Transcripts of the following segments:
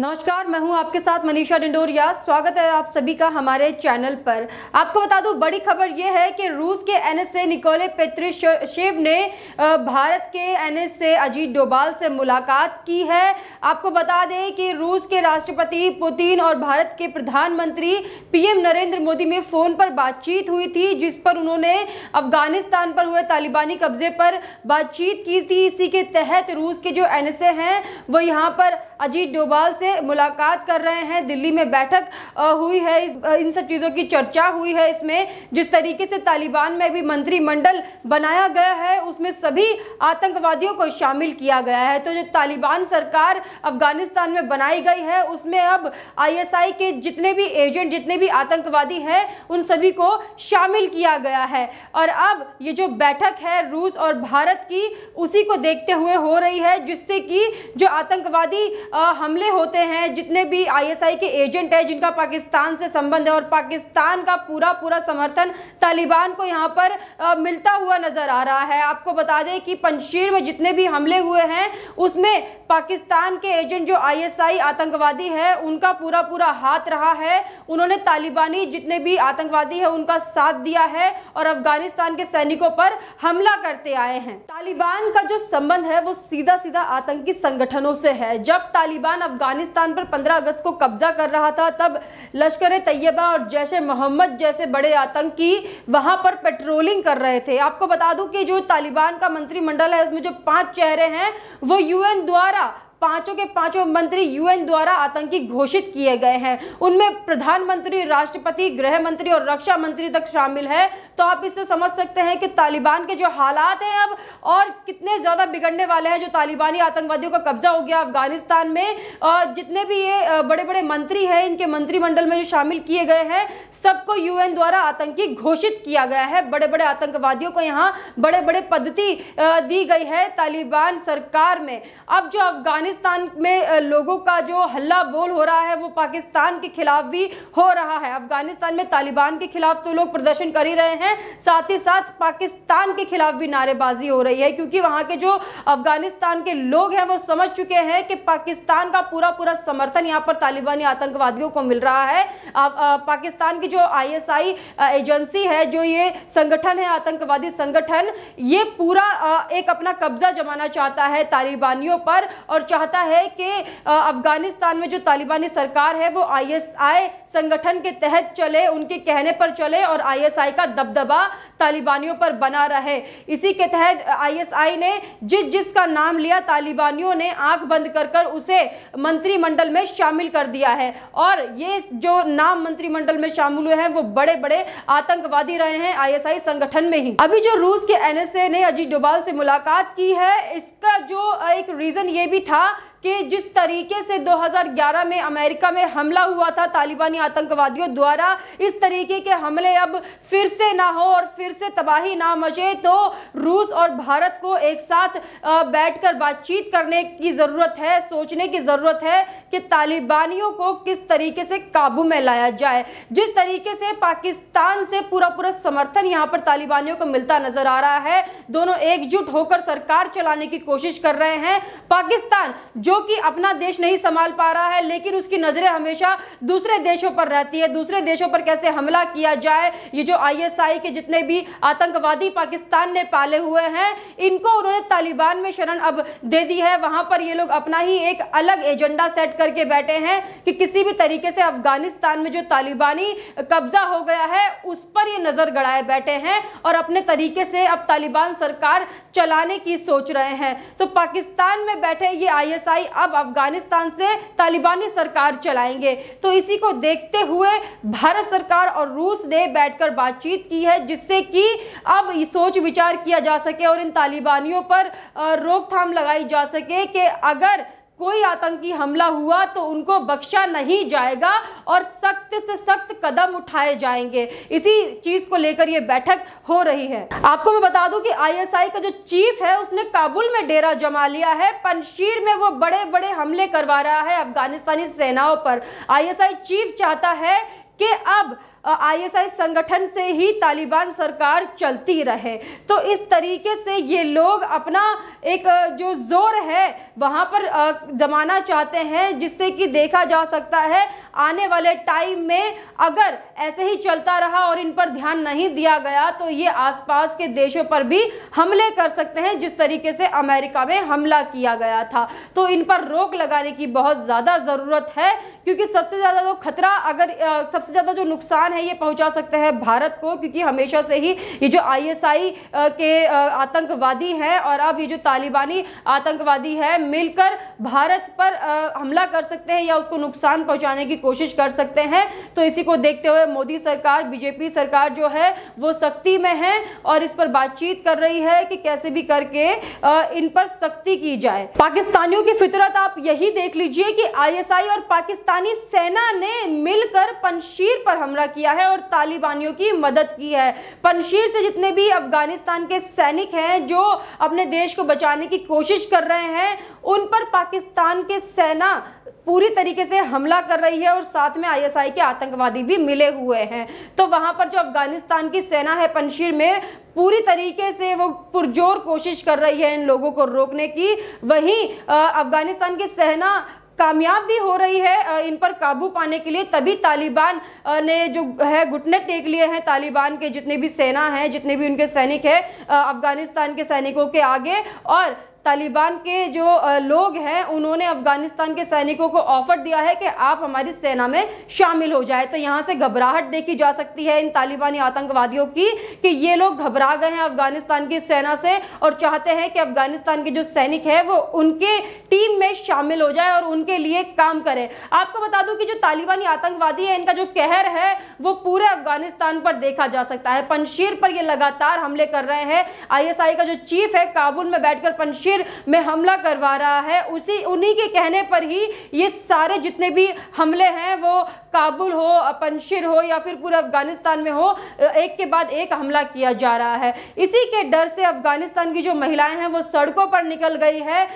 नमस्कार मैं हूं आपके साथ मनीषा डिंडोरिया स्वागत है आप सभी का हमारे चैनल पर आपको बता दूं बड़ी खबर यह है कि रूस के एनएसए निकोले पेत्रिशेव ने भारत के एनएसए अजीत डोभाल से मुलाकात की है आपको बता दें कि रूस के राष्ट्रपति पुतिन और भारत के प्रधानमंत्री पीएम नरेंद्र मोदी में फ़ोन पर बातचीत हुई थी जिस पर उन्होंने अफगानिस्तान पर हुए तालिबानी कब्जे पर बातचीत की थी इसी के तहत रूस के जो एन हैं वो यहाँ पर अजीत डोभाल से मुलाकात कर रहे हैं दिल्ली में बैठक हुई है इन सब चीज़ों की चर्चा हुई है इसमें जिस तरीके से तालिबान में भी मंत्रिमंडल बनाया गया है उसमें सभी आतंकवादियों को शामिल किया गया है तो जो तालिबान सरकार अफगानिस्तान में बनाई गई है उसमें अब आईएसआई के जितने भी एजेंट जितने भी आतंकवादी हैं उन सभी को शामिल किया गया है और अब ये जो बैठक है रूस और भारत की उसी को देखते हुए हो रही है जिससे कि जो आतंकवादी हमले होते हैं जितने भी आईएसआई के एजेंट हैं जिनका पाकिस्तान से संबंध है और पाकिस्तान का पूरा पूरा समर्थन तालिबान को यहाँ पर मिलता हुआ नज़र आ रहा है आपको बता दें कि पंजशीर में जितने भी हमले हुए हैं उसमें पाकिस्तान के एजेंट जो आई आतंकवादी है उनका पूरा पूरा हाथ रहा है उन्होंने तालिबानी जितने भी आतंकवादी है उनका साथ दिया है और अफगानिस्तान के सैनिकों पर हमला करते आए हैं तालिबान का जो संबंध है वो सीधा सीधा आतंकी संगठनों से है जब तालिबान अफगानिस्तान पर 15 अगस्त को कब्जा कर रहा था तब लश्कर तैयबा और जैश मोहम्मद जैसे बड़े आतंकी वहां पर पेट्रोलिंग कर रहे थे आपको बता दूं कि जो तालिबान का मंत्रिमंडल है उसमें जो पांच चेहरे हैं वो यूएन द्वारा पांचों के पांचों मंत्री यूएन द्वारा आतंकी घोषित किए गए हैं उनमें प्रधानमंत्री राष्ट्रपति गृह मंत्री और रक्षा मंत्री तक शामिल है तो आप इससे समझ सकते हैं कि तालिबान के जो हालात हैं अब और कितने ज़्यादा बिगड़ने वाले हैं जो तालिबानी आतंकवादियों का कब्जा हो गया अफगानिस्तान में और जितने भी ये बड़े बड़े मंत्री हैं इनके मंत्रिमंडल में जो शामिल किए गए हैं सबको यूएन द्वारा आतंकी घोषित किया गया है बड़े बड़े आतंकवादियों को यहाँ बड़े बड़े पद्धति दी गई है तालिबान सरकार में अब जो अफगानिस्तान पाकिस्तान में लोगों का जो हल्ला बोल हो रहा है वो पाकिस्तान के खिलाफ भी हो रहा है अफगानिस्तान में तालिबान के खिलाफ तो लोग प्रदर्शन कर ही रहे हैं साथ ही साथ पाकिस्तान के खिलाफ भी नारेबाजी हो रही है क्योंकि वहां के जो अफगानिस्तान के लोग हैं वो समझ चुके हैं कि पाकिस्तान का पूरा पूरा समर्थन यहाँ पर तालिबानी आतंकवादियों को मिल रहा है पाकिस्तान की जो आई एजेंसी है जो ये संगठन है आतंकवादी संगठन ये पूरा एक अपना कब्जा जमाना चाहता है तालिबानियों पर और चाहता है कि अफगानिस्तान में जो तालिबानी सरकार है वो आईएसआई संगठन के तहत चले उनके कहने पर चले और आईएसआई का दबदबा तालिबानियों पर बना रहे इसी के तहत आईएसआई ने जिस जिस का नाम लिया तालिबानियों ने आंख बंद कर कर उसे मंत्रिमंडल में शामिल कर दिया है और ये जो नाम मंत्रिमंडल में शामिल हुए हैं वो बड़े बड़े आतंकवादी रहे हैं आईएसआई संगठन में ही अभी जो रूस के एनएसए ने अजीत डोभाल से मुलाकात की है इसका रीज़न ये भी था कि जिस तरीके से 2011 में अमेरिका में हमला हुआ था तालिबानी आतंकवादियों द्वारा इस तरीके के हमले अब फिर से ना हो और फिर से तबाही ना मचे तो रूस और भारत को एक साथ बैठकर बातचीत करने की ज़रूरत है सोचने की ज़रूरत है कि तालिबानियों को किस तरीके से काबू में लाया जाए जिस तरीके से पाकिस्तान से पूरा पूरा समर्थन यहाँ पर तालिबानियों को मिलता नजर आ रहा है दोनों एकजुट होकर सरकार चलाने की कोशिश कर रहे हैं पाकिस्तान जो कि अपना देश नहीं संभाल पा रहा है लेकिन उसकी नज़रें हमेशा दूसरे देशों पर रहती है दूसरे देशों पर कैसे हमला किया जाए ये जो आईएसआई के जितने भी आतंकवादी पाकिस्तान ने पाले हुए हैं इनको उन्होंने तालिबान में शरण अब दे दी है वहां पर ये लोग अपना ही एक अलग एजेंडा सेट करके बैठे हैं कि किसी भी तरीके से अफगानिस्तान में जो तालिबानी कब्जा हो गया है उस पर ये नज़र गड़ाए बैठे हैं और अपने तरीके से अब तालिबान सरकार चलाने की सोच रहे हैं तो पाकिस्तान में बैठे ये आई अब अफगानिस्तान से तालिबानी सरकार चलाएंगे तो इसी को देखते हुए भारत सरकार और रूस ने बैठकर बातचीत की है जिससे कि अब सोच विचार किया जा सके और इन तालिबानियों पर रोकथाम लगाई जा सके कि अगर कोई आतंकी हमला हुआ तो उनको बख्शा नहीं जाएगा और सख्त से सख्त कदम उठाए जाएंगे इसी चीज को लेकर ये बैठक हो रही है आपको मैं बता दूं कि आईएसआई का जो चीफ है उसने काबुल में डेरा जमा लिया है पंशीर में वो बड़े बड़े हमले करवा रहा है अफगानिस्तानी सेनाओं पर आईएसआई चीफ चाहता है कि अब आईएसआई संगठन से ही तालिबान सरकार चलती रहे तो इस तरीके से ये लोग अपना एक जो जोर है वहाँ पर जमाना चाहते हैं जिससे कि देखा जा सकता है आने वाले टाइम में अगर ऐसे ही चलता रहा और इन पर ध्यान नहीं दिया गया तो ये आसपास के देशों पर भी हमले कर सकते हैं जिस तरीके से अमेरिका में हमला किया गया था तो इन पर रोक लगाने की बहुत ज़्यादा ज़रूरत है क्योंकि सबसे ज़्यादा जो खतरा अगर सबसे ज़्यादा जो नुकसान है ये पहुंचा सकते हैं भारत को क्योंकि हमेशा से ही ये जो आईएसआई के आतंकवादी हैं और अब ये जो तालिबानी आतंकवादी है मिलकर भारत पर हमला कर सकते हैं या उसको नुकसान पहुंचाने की कोशिश कर सकते हैं तो इसी को देखते हुए मोदी सरकार बीजेपी सरकार जो है वो सख्ती में है और इस पर बातचीत कर रही है कि कैसे भी करके इन पर सख्ती की जाए पाकिस्तानियों की फितरत आप यही देख लीजिए कि आईएसआई और पाकिस्तानी सेना ने मिलकर पंशीर पर हमला किया किया है और तालिबानियों की मदद की है पनशीर से जितने भी अफगानिस्तान के सैनिक हैं जो अपने देश को बचाने की कोशिश कर रहे हैं उन पर पाकिस्तान के सेना पूरी तरीके से हमला कर रही है और साथ में आईएसआई के आतंकवादी भी मिले हुए हैं तो वहां पर जो अफगानिस्तान की सेना है पनशीर में पूरी तरीके से वो पुरजोर कोशिश कर रही है इन लोगों को रोकने की वहीं अफगानिस्तान की सेना कामयाब भी हो रही है इन पर काबू पाने के लिए तभी तालिबान ने जो है घुटने टेक लिए हैं तालिबान के जितने भी सेना हैं जितने भी उनके सैनिक हैं अफगानिस्तान के सैनिकों के आगे और तालिबान के जो लोग हैं उन्होंने अफगानिस्तान के सैनिकों को ऑफर दिया है कि आप हमारी सेना में शामिल हो जाए तो यहाँ से घबराहट देखी जा सकती है इन तालिबानी आतंकवादियों की कि ये लोग घबरा गए हैं अफगानिस्तान की सेना से और चाहते हैं कि अफगानिस्तान के जो सैनिक है वो उनके टीम में शामिल हो जाए और उनके लिए काम करे आपको बता दूं कि जो तालिबानी आतंकवादी है इनका जो कहर है वो पूरे अफगानिस्तान पर देखा जा सकता है पंशीर पर ये लगातार हमले कर रहे हैं आईएसआई का जो चीफ है काबुल में बैठकर पंशीर कश्मीर में हमला करवा रहा है उसी उन्हीं के कहने पर ही ये सारे जितने भी हमले हैं वो काबुल हो पंशिर हो या फिर पूरे अफगानिस्तान में हो एक के बाद एक हमला किया जा रहा है इसी के डर से अफगानिस्तान की जो महिलाएं हैं वो सड़कों पर निकल गई है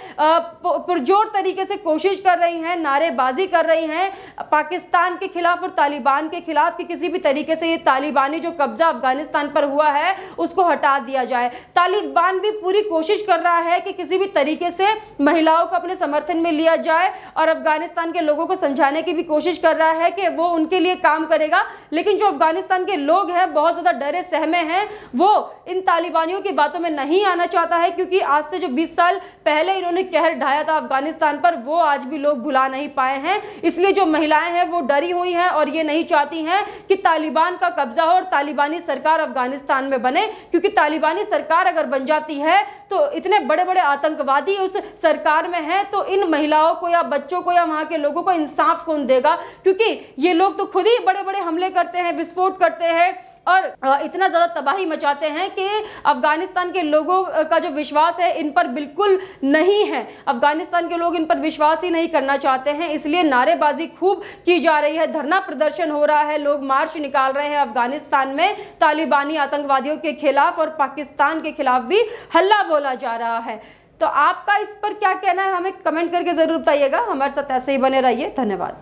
पुरजोर तरीके से कोशिश कर रही हैं नारेबाजी कर रही हैं पाकिस्तान के खिलाफ और तालिबान के खिलाफ कि किसी भी तरीके से ये तालिबानी जो कब्जा अफगानिस्तान पर हुआ है उसको हटा दिया जाए तालिबान भी पूरी कोशिश कर रहा है कि किसी किसी भी तरीके से महिलाओं को अपने समर्थन में लिया जाए और अफगानिस्तान के लोगों को समझाने की भी कोशिश कर रहा है कि वो उनके लिए काम करेगा लेकिन जो अफगानिस्तान के लोग हैं बहुत ज़्यादा डरे सहमे हैं वो इन तालिबानियों की बातों में नहीं आना चाहता है क्योंकि आज से जो बीस साल पहले इन्होंने कहर ढाया था अफगानिस्तान पर वो आज भी लोग भुला नहीं पाए हैं इसलिए जो महिलाएं हैं वो डरी हुई हैं और ये नहीं चाहती हैं कि तालिबान का कब्जा हो और तालिबानी सरकार अफगानिस्तान में बने क्योंकि तालिबानी सरकार अगर बन जाती है तो इतने बड़े बड़े आतंकवादी उस सरकार में है तो इन महिलाओं को या बच्चों को या वहां के लोगों को इंसाफ कौन देगा क्योंकि ये लोग तो खुद ही बड़े बड़े हमले करते हैं विस्फोट करते हैं और इतना ज़्यादा तबाही मचाते हैं कि अफ़गानिस्तान के लोगों का जो विश्वास है इन पर बिल्कुल नहीं है अफ़गानिस्तान के लोग इन पर विश्वास ही नहीं करना चाहते हैं इसलिए नारेबाजी खूब की जा रही है धरना प्रदर्शन हो रहा है लोग मार्च निकाल रहे हैं अफ़गानिस्तान में तालिबानी आतंकवादियों के खिलाफ और पाकिस्तान के खिलाफ भी हल्ला बोला जा रहा है तो आपका इस पर क्या कहना है हमें कमेंट करके ज़रूर बताइएगा हमारे साथ ऐसे ही बने रहिए धन्यवाद